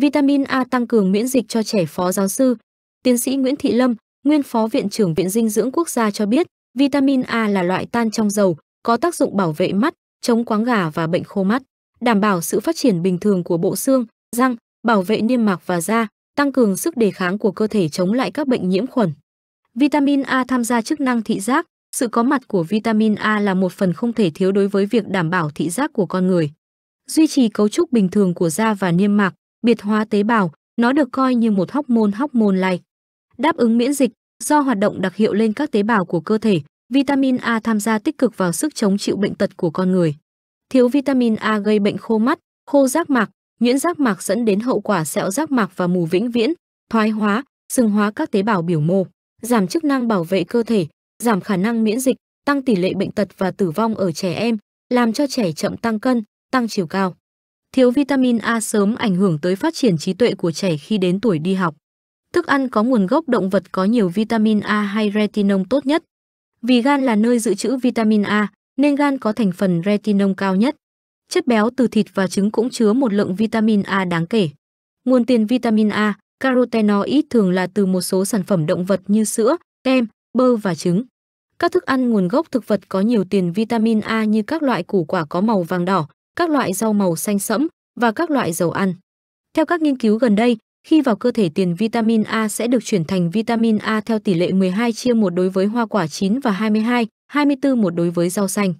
Vitamin A tăng cường miễn dịch cho trẻ phó giáo sư, tiến sĩ Nguyễn Thị Lâm, nguyên phó viện trưởng Viện Dinh dưỡng Quốc gia cho biết, vitamin A là loại tan trong dầu, có tác dụng bảo vệ mắt, chống quáng gà và bệnh khô mắt, đảm bảo sự phát triển bình thường của bộ xương, răng, bảo vệ niêm mạc và da, tăng cường sức đề kháng của cơ thể chống lại các bệnh nhiễm khuẩn. Vitamin A tham gia chức năng thị giác, sự có mặt của vitamin A là một phần không thể thiếu đối với việc đảm bảo thị giác của con người. Duy trì cấu trúc bình thường của da và niêm mạc, biệt hóa tế bào, nó được coi như một hóc môn hóc môn like. Đáp ứng miễn dịch, do hoạt động đặc hiệu lên các tế bào của cơ thể, vitamin A tham gia tích cực vào sức chống chịu bệnh tật của con người. Thiếu vitamin A gây bệnh khô mắt, khô giác mạc, nhuyễn giác mạc dẫn đến hậu quả sẹo giác mạc và mù vĩnh viễn, thoái hóa, sừng hóa các tế bào biểu mô, giảm chức năng bảo vệ cơ thể, giảm khả năng miễn dịch, tăng tỷ lệ bệnh tật và tử vong ở trẻ em, làm cho trẻ chậm tăng cân, tăng chiều cao. Thiếu vitamin A sớm ảnh hưởng tới phát triển trí tuệ của trẻ khi đến tuổi đi học. Thức ăn có nguồn gốc động vật có nhiều vitamin A hay retinol tốt nhất. Vì gan là nơi dự trữ vitamin A, nên gan có thành phần retinol cao nhất. Chất béo từ thịt và trứng cũng chứa một lượng vitamin A đáng kể. Nguồn tiền vitamin A, carotenoid thường là từ một số sản phẩm động vật như sữa, kem, bơ và trứng. Các thức ăn nguồn gốc thực vật có nhiều tiền vitamin A như các loại củ quả có màu vàng đỏ, các loại rau màu xanh sẫm và các loại dầu ăn. Theo các nghiên cứu gần đây, khi vào cơ thể tiền vitamin A sẽ được chuyển thành vitamin A theo tỷ lệ 12 chia 1 đối với hoa quả chín và 22, 24 1 đối với rau xanh.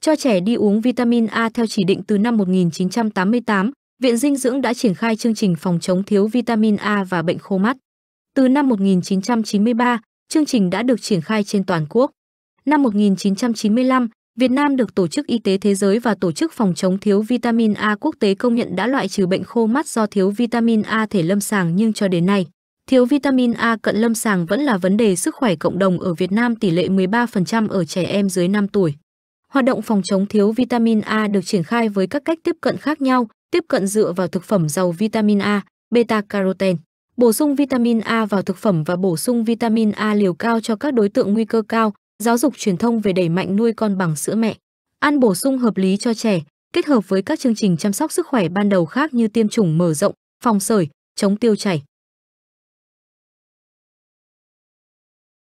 Cho trẻ đi uống vitamin A theo chỉ định từ năm 1988, Viện Dinh dưỡng đã triển khai chương trình phòng chống thiếu vitamin A và bệnh khô mắt. Từ năm 1993, chương trình đã được triển khai trên toàn quốc. Năm 1995, Việt Nam được Tổ chức Y tế Thế giới và Tổ chức Phòng chống thiếu vitamin A quốc tế công nhận đã loại trừ bệnh khô mắt do thiếu vitamin A thể lâm sàng nhưng cho đến nay, thiếu vitamin A cận lâm sàng vẫn là vấn đề sức khỏe cộng đồng ở Việt Nam tỷ lệ 13% ở trẻ em dưới 5 tuổi. Hoạt động phòng chống thiếu vitamin A được triển khai với các cách tiếp cận khác nhau, tiếp cận dựa vào thực phẩm giàu vitamin A, beta-carotene, bổ sung vitamin A vào thực phẩm và bổ sung vitamin A liều cao cho các đối tượng nguy cơ cao, giáo dục truyền thông về đẩy mạnh nuôi con bằng sữa mẹ, ăn bổ sung hợp lý cho trẻ, kết hợp với các chương trình chăm sóc sức khỏe ban đầu khác như tiêm chủng mở rộng, phòng sởi, chống tiêu chảy.